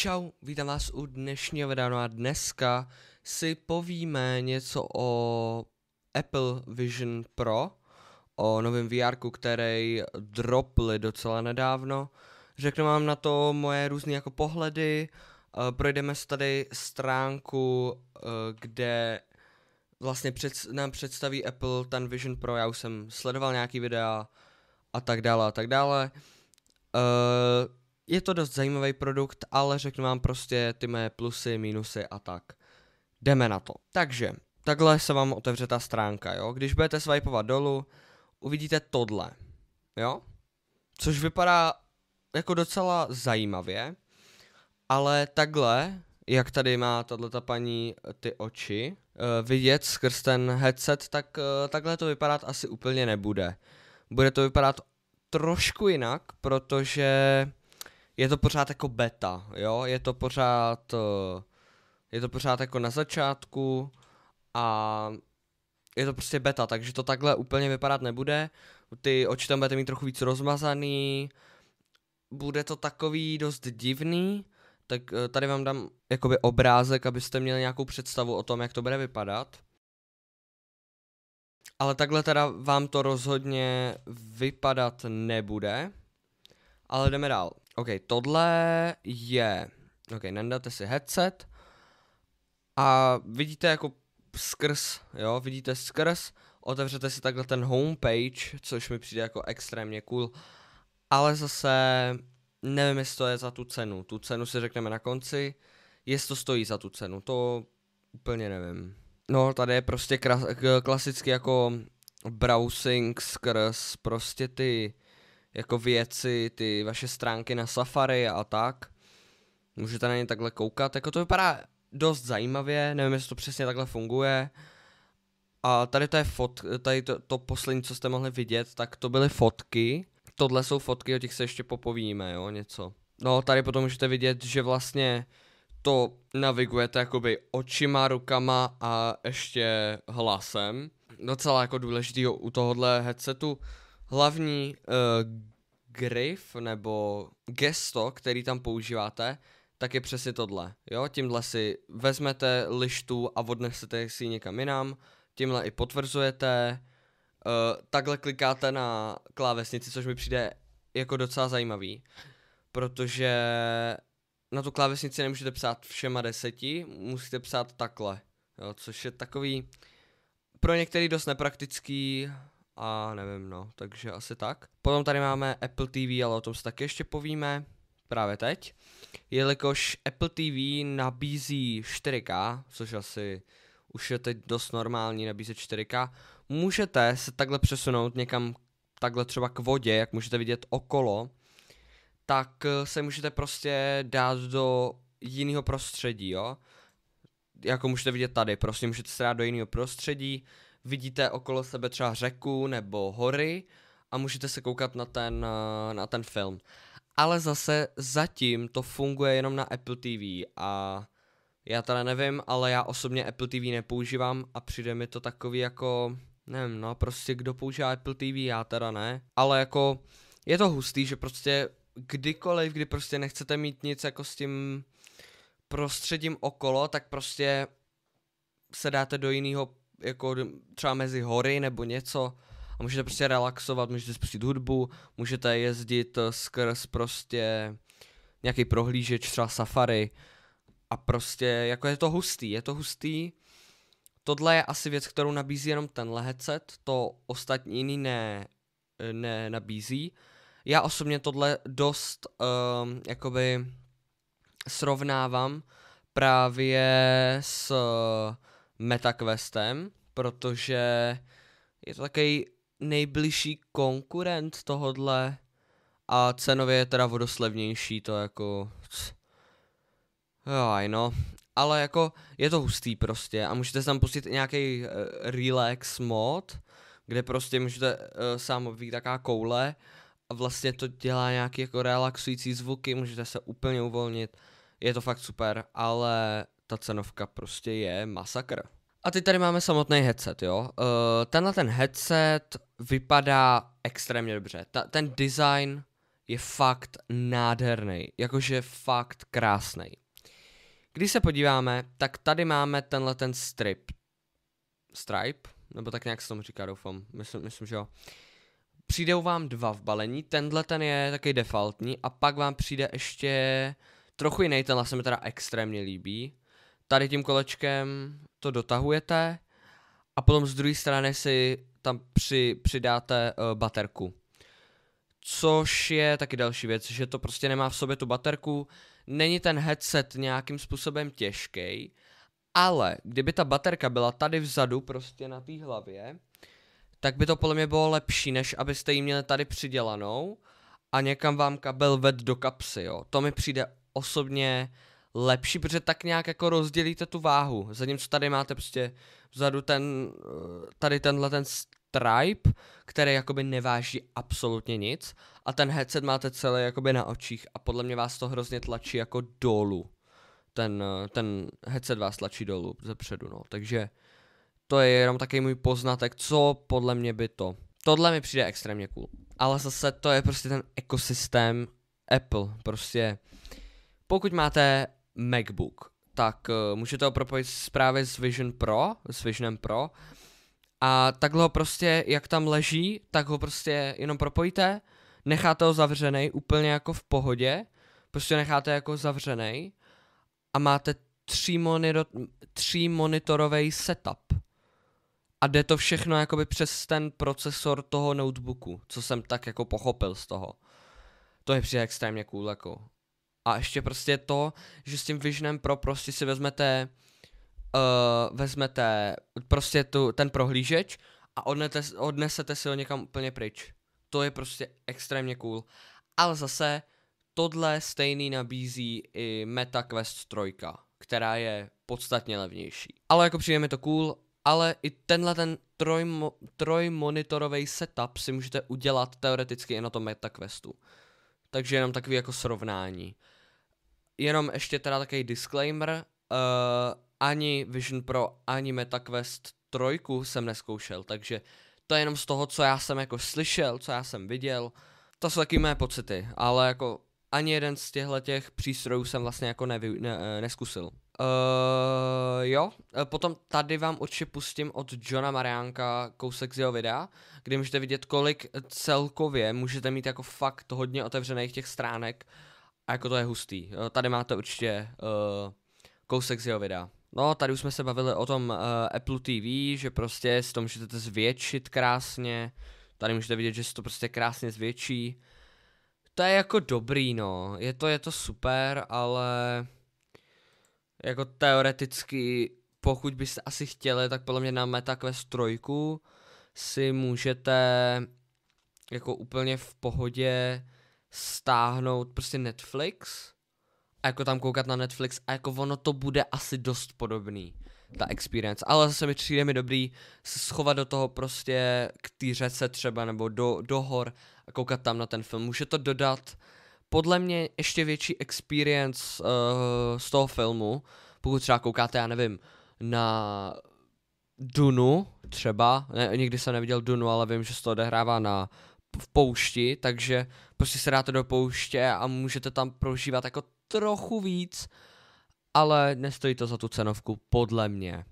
Čau, vítám vás u dnešního videa. No a dneska si povíme něco o Apple Vision Pro, o novém VR, který dropli docela nedávno. Řeknu vám na to moje různé jako pohledy, eh, projdeme si tady stránku, eh, kde vlastně před, nám představí Apple ten Vision Pro, já už jsem sledoval nějaký videa a tak dále a tak dále. Uh, je to dost zajímavý produkt, ale řeknu vám prostě ty mé plusy, minusy a tak. Jdeme na to. Takže, takhle se vám otevře ta stránka, jo. Když budete swipovat dolů, uvidíte tohle, jo. Což vypadá jako docela zajímavě, ale takhle, jak tady má tato paní eh, ty oči, eh, vidět skrz ten headset, tak eh, takhle to vypadat asi úplně nebude. Bude to vypadat trošku jinak, protože je to pořád jako beta, jo, je to pořád, eh, je to pořád jako na začátku a je to prostě beta, takže to takhle úplně vypadat nebude, ty oči tam budete mít trochu víc rozmazaný, bude to takový dost divný, tak eh, tady vám dám jakoby obrázek, abyste měli nějakou představu o tom, jak to bude vypadat. Ale takhle teda vám to rozhodně vypadat nebude. Ale jdeme dál. OK, tohle je... OK, nandáte si headset a vidíte jako skrz, jo, vidíte skrz, otevřete si takhle ten homepage, což mi přijde jako extrémně cool, ale zase nevím, jestli to je za tu cenu. Tu cenu si řekneme na konci, jestli to stojí za tu cenu, to úplně nevím. No, tady je prostě klasicky jako browsing skrz prostě ty jako věci, ty vaše stránky na Safari a tak. Můžete na ně takhle koukat, jako to vypadá dost zajímavě, nevím, jestli to přesně takhle funguje. A tady to je fot, tady to, to poslední, co jste mohli vidět, tak to byly fotky. Tohle jsou fotky, o těch se ještě popovíme, jo, něco. No, tady potom můžete vidět, že vlastně to navigujete jakoby očima, rukama a ještě hlasem. Docela jako důležitý u tohohle headsetu hlavní uh, grif nebo gesto, který tam používáte, tak je přesně tohle. Jo, tímhle si vezmete lištu a odnesete si někam jinam, tímhle i potvrzujete, uh, takhle klikáte na klávesnici, což mi přijde jako docela zajímavý, protože na tu klávesnici nemůžete psát všema deseti, musíte psát takhle, jo, což je takový pro některý dost nepraktický, a nevím, no, takže asi tak. Potom tady máme Apple TV, ale o tom se taky ještě povíme právě teď, jelikož Apple TV nabízí 4K, což asi už je teď dost normální nabízet 4K, můžete se takhle přesunout někam takhle třeba k vodě, jak můžete vidět okolo, tak eh, se můžete prostě dát do jiného prostředí, jo. Jako můžete vidět tady, prostě můžete se dát do jiného prostředí, vidíte okolo sebe třeba řeku nebo hory a můžete se koukat na ten, eh, na ten film. Ale zase zatím to funguje jenom na Apple TV a já teda nevím, ale já osobně Apple TV nepoužívám a přijde mi to takový jako, nevím, no prostě kdo používá Apple TV, já teda ne. Ale jako je to hustý, že prostě kdykoliv, kdy prostě nechcete mít nic jako s tím prostředím okolo, tak prostě se dáte do jiného jako třeba mezi hory nebo něco a můžete prostě relaxovat, můžete spustit hudbu, můžete jezdit eh, skrz prostě nějaký prohlížeč, třeba safari a prostě jako je to hustý, je to hustý. Tohle je asi věc, kterou nabízí jenom ten headset, to ostatní jiný ne, eh, ne nabízí. Já osobně tohle dost um, jakoby srovnávám právě s uh, MetaQuestem, protože je to takový nejbližší konkurent tohodle a cenově je teda vodoslevnější, to jako... jo, no. Ale jako je to hustý prostě a můžete tam pustit nějaký uh, eh, relax mod, kde prostě můžete uh, sám vidět taká koule a vlastně to dělá nějaký jako relaxující zvuky, můžete se úplně uvolnit, je to fakt super, ale ta cenovka prostě je masakr. A teď tady máme samotný headset, jo. Uh, tenhle ten headset vypadá extrémně dobře. Ta, ten design je fakt nádherný, jakože fakt krásný. Když se podíváme, tak tady máme tenhle ten strip. Stripe? Nebo tak nějak se tomu říká, doufám. Myslím, myslím že jo. Přijdou vám dva v balení, tenhle ten je taky defaultní a pak vám přijde ještě trochu jiný, tenhle se mi teda extrémně líbí tady tím kolečkem to dotahujete a potom z druhé strany si tam při, přidáte uh, baterku. Což je taky další věc, že to prostě nemá v sobě tu baterku. Není ten headset nějakým způsobem těžký, ale kdyby ta baterka byla tady vzadu, prostě na té hlavě, tak by to podle mě bylo lepší, než abyste ji měli tady přidělanou a někam vám kabel ved do kapsy, jo. To mi přijde osobně lepší, protože tak nějak jako rozdělíte tu váhu. Zatímco tady máte prostě vzadu ten, eh, tady tenhle ten Stripe, který jakoby neváží absolutně nic a ten headset máte celý jakoby na očích a podle mě vás to hrozně tlačí jako dolů. Ten, eh, ten headset vás tlačí dolů ze předu, no. Takže to je jenom taky můj poznatek, co podle mě by to. Tohle mi přijde extrémně cool. Ale zase to je prostě ten ekosystém Apple. Prostě pokud máte MacBook, tak eh, můžete ho propojit právě s Vision Pro, s Visionem Pro a takhle ho prostě, jak tam leží, tak ho prostě jenom propojíte, necháte ho zavřený úplně jako v pohodě, prostě necháte jako zavřený a máte tří, monitor, tří monitorový setup. A jde to všechno jakoby přes ten procesor toho notebooku, co jsem tak jako pochopil z toho. To je přijde extrémně cool jako. A ještě prostě to, že s tím Visionem Pro prostě si vezmete, uh, vezmete prostě tu, ten prohlížeč a odnete, odnesete si ho někam úplně pryč. To je prostě extrémně cool. Ale zase tohle stejný nabízí i Meta Quest 3, která je podstatně levnější. Ale jako přijde mi to cool, ale i tenhle ten trojmo, trojmonitorový setup si můžete udělat teoreticky i na tom MetaQuestu takže jenom takový jako srovnání. Jenom ještě teda takový disclaimer, uh, ani Vision Pro, ani MetaQuest 3 jsem neskoušel, takže to je jenom z toho, co já jsem jako slyšel, co já jsem viděl, to jsou taky mé pocity, ale jako ani jeden z těchto těch přístrojů jsem vlastně jako nevy, ne, eh, neskusil. Uh, Eh, jo, eh, potom tady vám určitě pustím od Johna Mariánka kousek z jeho videa, kde můžete vidět, kolik celkově můžete mít jako fakt hodně otevřených těch stránek a jako to je hustý. Eh, tady máte určitě uh, kousek z jeho videa. No, tady už jsme se bavili o tom uh, Apple TV, že prostě si to můžete zvětšit krásně. Tady můžete vidět, že se to prostě krásně zvětší. To je jako dobrý, no. Je to, je to super, ale jako teoreticky, pokud byste asi chtěli, tak podle mě na MetaQuest 3 si můžete jako úplně v pohodě stáhnout prostě Netflix a jako tam koukat na Netflix a jako ono to bude asi dost podobný ta experience, ale zase mi přijde mi dobrý se schovat do toho prostě k té řece třeba nebo do, do hor a koukat tam na ten film. Může to dodat podle mě ještě větší experience uh, z toho filmu, pokud třeba koukáte, já nevím, na Dunu třeba, ne, nikdy jsem neviděl Dunu, ale vím, že se to odehrává na v poušti, takže prostě se dáte do pouště a můžete tam prožívat jako trochu víc, ale nestojí to za tu cenovku, podle mě.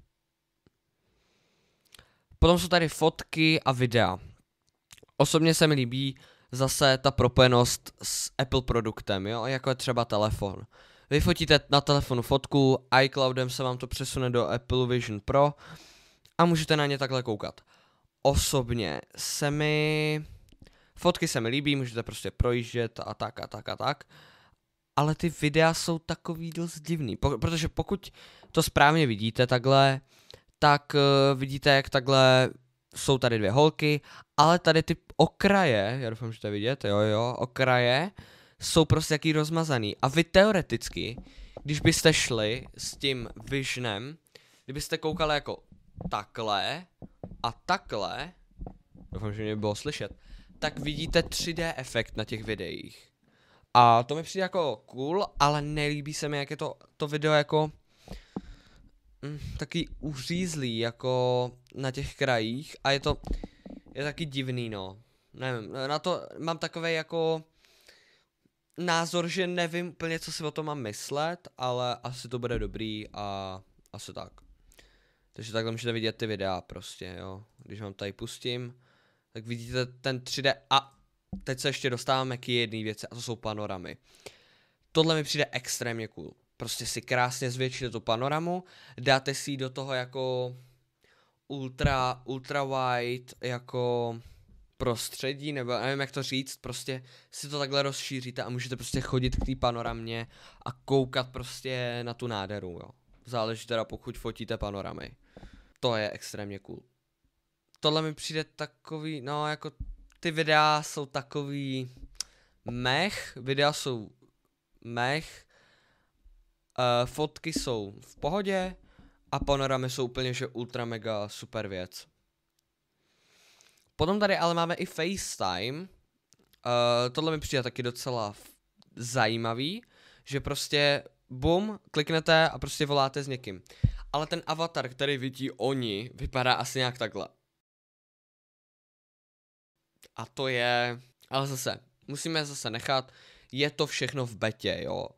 Potom jsou tady fotky a videa. Osobně se mi líbí, zase ta propojenost s Apple produktem, jo, jako je třeba telefon. Vy fotíte na telefonu fotku, iCloudem se vám to přesune do Apple Vision Pro a můžete na ně takhle koukat. Osobně se mi... Fotky se mi líbí, můžete prostě projíždět a tak a tak a tak. Ale ty videa jsou takový dost divný, po, protože pokud to správně vidíte takhle, tak uh, vidíte, jak takhle jsou tady dvě holky, ale tady ty okraje, já doufám, že to vidět, jo, jo, okraje, jsou prostě jaký rozmazaný. A vy teoreticky, když byste šli s tím visionem, kdybyste koukali jako takhle a takhle, doufám, že mě bylo slyšet, tak vidíte 3D efekt na těch videích. A to mi přijde jako cool, ale nelíbí se mi, jak je to, to video jako mm, takový uřízlý jako na těch krajích a je to, je taky divný no. Nevím, na to mám takové jako názor, že nevím úplně, co si o tom mám myslet, ale asi to bude dobrý a asi tak. Takže takhle můžete vidět ty videa prostě, jo. Když vám tady pustím, tak vidíte ten 3D a teď se ještě dostáváme k jedné věci a to jsou panoramy. Tohle mi přijde extrémně cool prostě si krásně zvětšíte tu panoramu, dáte si do toho jako ultra, ultra wide jako prostředí, nebo nevím jak to říct, prostě si to takhle rozšíříte a můžete prostě chodit k té panoramě a koukat prostě na tu nádheru, jo. Záleží teda pokud fotíte panoramy. To je extrémně cool. Tohle mi přijde takový, no jako ty videa jsou takový mech, videa jsou mech, Eh, fotky jsou v pohodě a panoramy jsou úplně že ultra mega super věc. Potom tady ale máme i FaceTime. Uh, tohle mi přijde taky docela zajímavý, že prostě bum, kliknete a prostě voláte s někým. Ale ten avatar, který vidí oni, vypadá asi nějak takhle. A to je... Ale zase, musíme zase nechat, je to všechno v betě, jo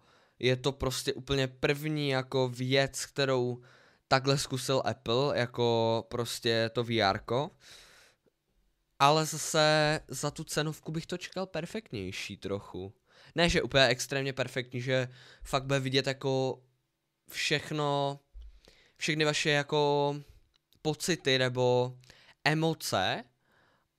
je to prostě úplně první jako věc, kterou takhle zkusil Apple, jako prostě to VR. -ko. Ale zase za tu cenovku bych to čekal perfektnější trochu. Ne, že úplně extrémně perfektní, že fakt bude vidět jako všechno, všechny vaše jako pocity nebo emoce,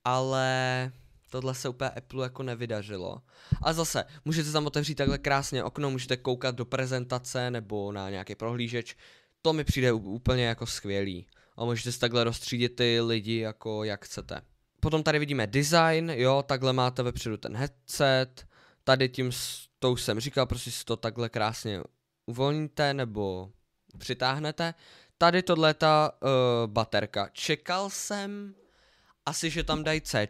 ale tohle se úplně Apple jako nevydařilo. A zase, můžete tam otevřít takhle krásně okno, můžete koukat do prezentace nebo na nějaký prohlížeč, to mi přijde úplně jako skvělý. A můžete si takhle rozstřídit ty lidi jako jak chcete. Potom tady vidíme design, jo, takhle máte vepředu ten headset, tady tím, to už jsem říkal, prostě si to takhle krásně uvolníte nebo přitáhnete. Tady tohle ta uh, baterka. Čekal jsem asi, že tam dají C,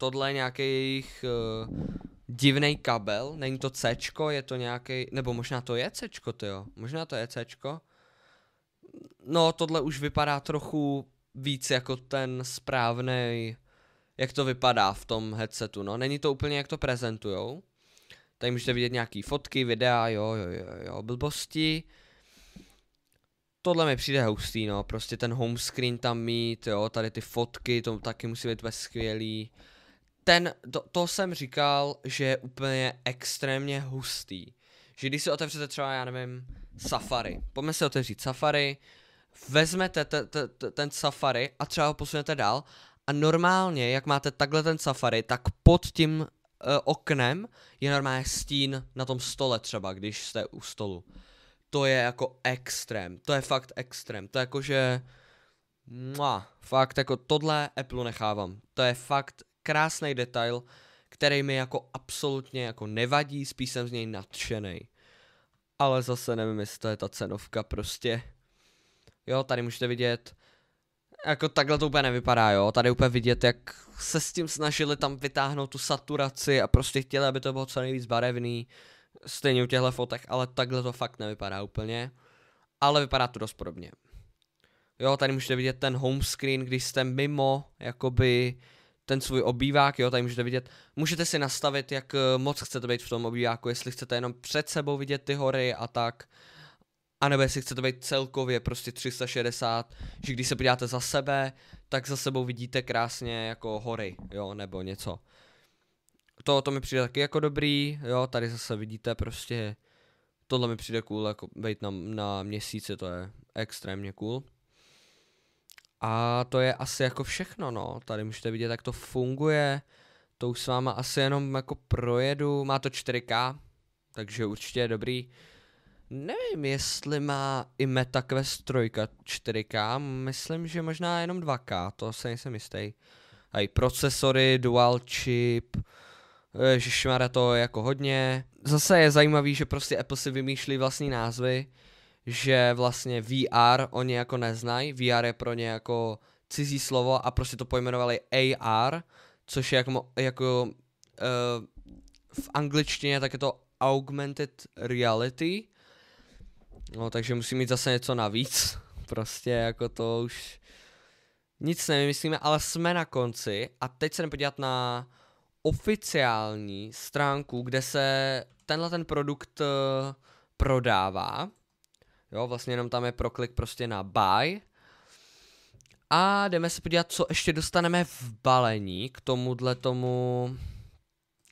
tohle je nějaký jejich uh, eh, divný kabel, není to C, je to nějaký, nebo možná to je C, to jo, možná to je C. No, tohle už vypadá trochu víc jako ten správný, jak to vypadá v tom headsetu, no. Není to úplně, jak to prezentujou. Tady můžete vidět nějaký fotky, videa, jo, jo, jo, jo, blbosti. Tohle mi přijde hustý, no, prostě ten home screen tam mít, jo, tady ty fotky, to taky musí být skvělý ten, to, to jsem říkal, že je úplně extrémně hustý. Že když si otevřete třeba, já nevím, Safari. Pojďme si otevřít Safari, vezmete te, te, te, ten Safari a třeba ho posunete dál a normálně, jak máte takhle ten Safari, tak pod tím uh, oknem je normálně stín na tom stole třeba, když jste u stolu. To je jako extrém, to je fakt extrém, to je jako, že... Mua, fakt jako tohle Apple nechávám, to je fakt krásný detail, který mi jako absolutně jako nevadí, spíš jsem z něj nadšený. Ale zase nevím, jestli to je ta cenovka prostě. Jo, tady můžete vidět, jako takhle to úplně nevypadá, jo. Tady úplně vidět, jak se s tím snažili tam vytáhnout tu saturaci a prostě chtěli, aby to bylo co nejvíc barevný. Stejně u těchto fotek, ale takhle to fakt nevypadá úplně. Ale vypadá to dost podobně. Jo, tady můžete vidět ten home screen, když jste mimo, jakoby, uh, ten svůj obývák, jo, tady můžete vidět, můžete si nastavit, jak eh, moc chcete být v tom obýváku, jestli chcete jenom před sebou vidět ty hory a tak, a nebo jestli chcete být celkově prostě 360, že když se podíváte za sebe, tak za sebou vidíte krásně jako hory, jo, nebo něco. To, to mi přijde taky jako dobrý, jo, tady zase vidíte prostě, tohle mi přijde cool, jako být na, na měsíci, to je extrémně cool. A to je asi jako všechno, no. Tady můžete vidět, jak to funguje. To už s váma asi jenom jako projedu. Má to 4K, takže určitě je dobrý. Nevím, jestli má i MetaQuest 3 4K, myslím, že možná jenom 2K, to se nejsem jistý. A i procesory, dual chip, ježišmarja to je jako hodně. Zase je zajímavý, že prostě Apple si vymýšlí vlastní názvy že vlastně VR oni jako neznají, VR je pro ně jako cizí slovo a prostě to pojmenovali AR, což je jako, jako uh, v angličtině tak je to augmented reality, no takže musí mít zase něco navíc, prostě jako to už nic nevymyslíme, ale jsme na konci a teď se jdeme podívat na oficiální stránku, kde se tenhle ten produkt uh, prodává. Jo, vlastně jenom tam je proklik prostě na buy. A jdeme se podívat, co ještě dostaneme v balení k tomuhle tomu,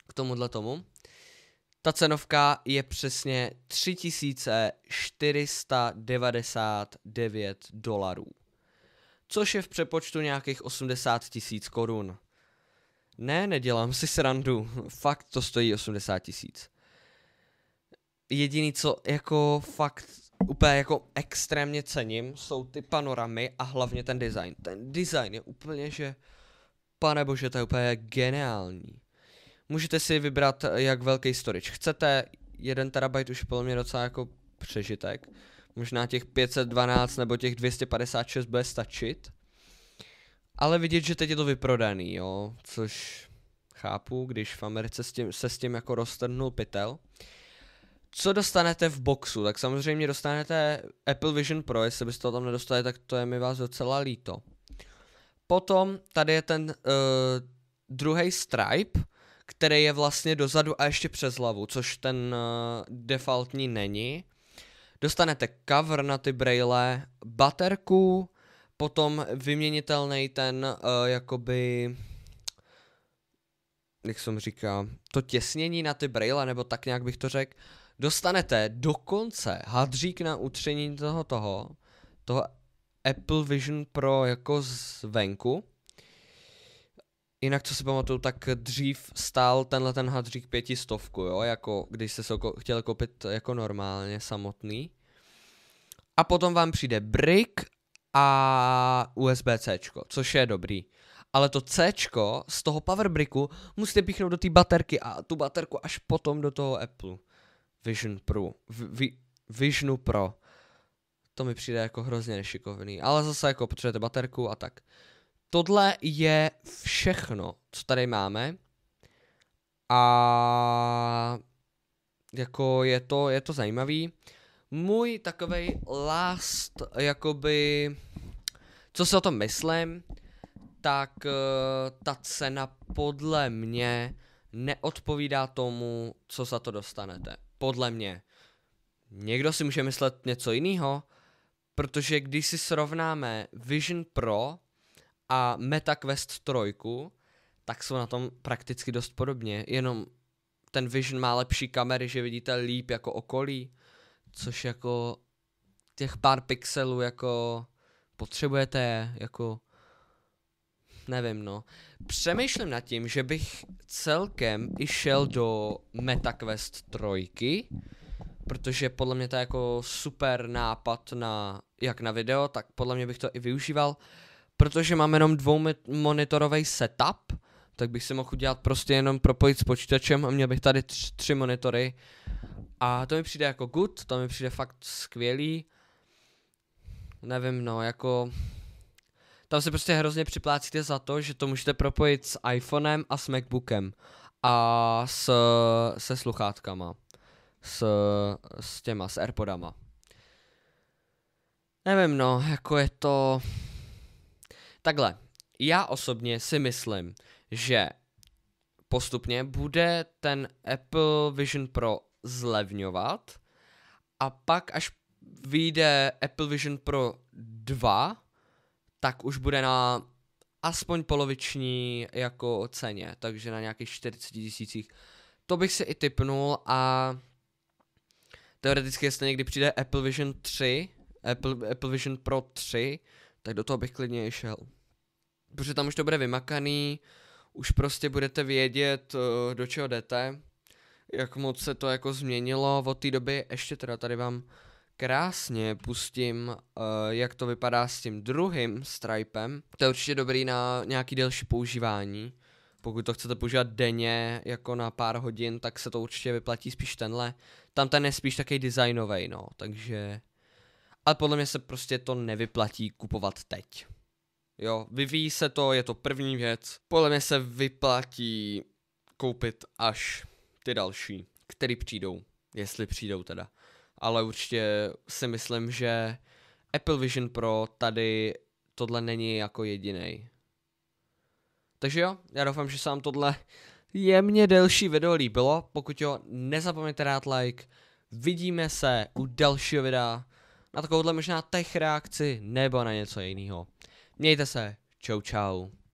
k tomuhle tomu. Ta cenovka je přesně 3499 dolarů, což je v přepočtu nějakých 80 tisíc korun. Ne, nedělám si srandu, fakt to stojí 80 tisíc. Jediný co, jako fakt úplně jako extrémně cením, jsou ty panoramy a hlavně ten design. Ten design je úplně, že pane bože, to je úplně geniální. Můžete si vybrat, jak velký storage chcete, 1 terabyte už je podle mě docela jako přežitek. Možná těch 512 nebo těch 256 bude stačit. Ale vidět, že teď je to vyprodaný, jo, což chápu, když v Americe s tím, se s tím jako roztrhnul pytel co dostanete v boxu? Tak samozřejmě dostanete Apple Vision Pro, jestli byste to tam nedostali, tak to je mi vás docela líto. Potom tady je ten uh, eh, druhý stripe, který je vlastně dozadu a ještě přes hlavu, což ten uh, defaultní není. Dostanete cover na ty braille, baterku, potom vyměnitelný ten uh, jakoby jak jsem říká, to těsnění na ty braille, nebo tak nějak bych to řekl, dostanete dokonce hadřík na utření toho toho, toho Apple Vision Pro jako zvenku. Jinak, co si pamatuju, tak dřív stál tenhle ten hadřík pětistovku, jo, jako když jste se chtěl koupit jako normálně samotný. A potom vám přijde brick a USB-C, což je dobrý. Ale to C z toho powerbricku musíte píchnout do té baterky a tu baterku až potom do toho Apple. Vision Pro. Vi, Visionu Pro. To mi přijde jako hrozně nešikovný. Ale zase jako potřebujete baterku a tak. Tohle je všechno, co tady máme. A jako je to, je to zajímavý. Můj takovej last, jakoby, co si o tom myslím, tak uh, ta cena podle mě neodpovídá tomu, co za to dostanete podle mě. Někdo si může myslet něco jiného, protože když si srovnáme Vision Pro a Meta Quest 3, tak jsou na tom prakticky dost podobně, jenom ten Vision má lepší kamery, že vidíte líp jako okolí, což jako těch pár pixelů jako potřebujete, jako nevím no. Přemýšlím nad tím, že bych celkem i šel do MetaQuest 3, protože podle mě to je jako super nápad na, jak na video, tak podle mě bych to i využíval, protože mám jenom dvou monitorový setup, tak bych si mohl udělat prostě jenom propojit s počítačem a měl bych tady tři, tři monitory a to mi přijde jako good, to mi přijde fakt skvělý, nevím no, jako tam se prostě hrozně připlácíte za to, že to můžete propojit s iPhonem a s MacBookem a s, se sluchátkama, s, s těma, s Airpodama. Nevím, no, jako je to... Takhle, já osobně si myslím, že postupně bude ten Apple Vision Pro zlevňovat a pak až vyjde Apple Vision Pro 2, tak už bude na aspoň poloviční jako ceně, takže na nějakých 40 tisících. To bych si i typnul a teoreticky, jestli někdy přijde Apple Vision 3, Apple, Apple Vision Pro 3, tak do toho bych klidně šel. Protože tam už to bude vymakaný, už prostě budete vědět, eh, do čeho jdete, jak moc se to jako změnilo od té doby, ještě teda tady vám krásně pustím, uh, jak to vypadá s tím druhým stripem. To je určitě dobrý na nějaký delší používání. Pokud to chcete používat denně, jako na pár hodin, tak se to určitě vyplatí spíš tenhle. Tam ten je spíš takový designový, no, takže... Ale podle mě se prostě to nevyplatí kupovat teď. Jo, vyvíjí se to, je to první věc. Podle mě se vyplatí koupit až ty další, který přijdou. Jestli přijdou teda ale určitě si myslím, že Apple Vision Pro tady tohle není jako jediný. Takže jo, já doufám, že se vám tohle jemně delší video líbilo. Pokud jo, nezapomeňte dát like. Vidíme se u dalšího videa na takovouhle možná tech reakci nebo na něco jiného. Mějte se, čau čau.